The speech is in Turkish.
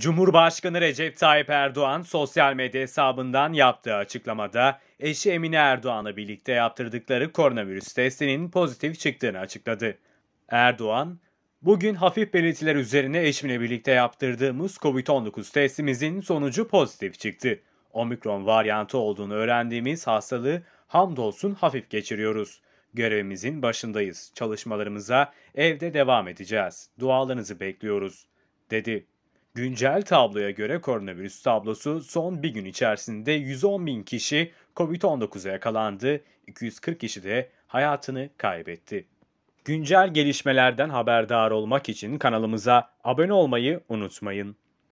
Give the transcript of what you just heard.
Cumhurbaşkanı Recep Tayyip Erdoğan sosyal medya hesabından yaptığı açıklamada eşi Emine Erdoğan'la birlikte yaptırdıkları koronavirüs testinin pozitif çıktığını açıkladı. Erdoğan, "Bugün hafif belirtiler üzerine eşimle birlikte yaptırdığımız COVID-19 testimizin sonucu pozitif çıktı. Omikron varyantı olduğunu öğrendiğimiz hastalığı hamdolsun hafif geçiriyoruz. Görevimizin başındayız. Çalışmalarımıza evde devam edeceğiz. Dualarınızı bekliyoruz." dedi. Güncel tabloya göre koronavirüs tablosu son bir gün içerisinde 110 bin kişi COVID-19'a yakalandı, 240 kişi de hayatını kaybetti. Güncel gelişmelerden haberdar olmak için kanalımıza abone olmayı unutmayın.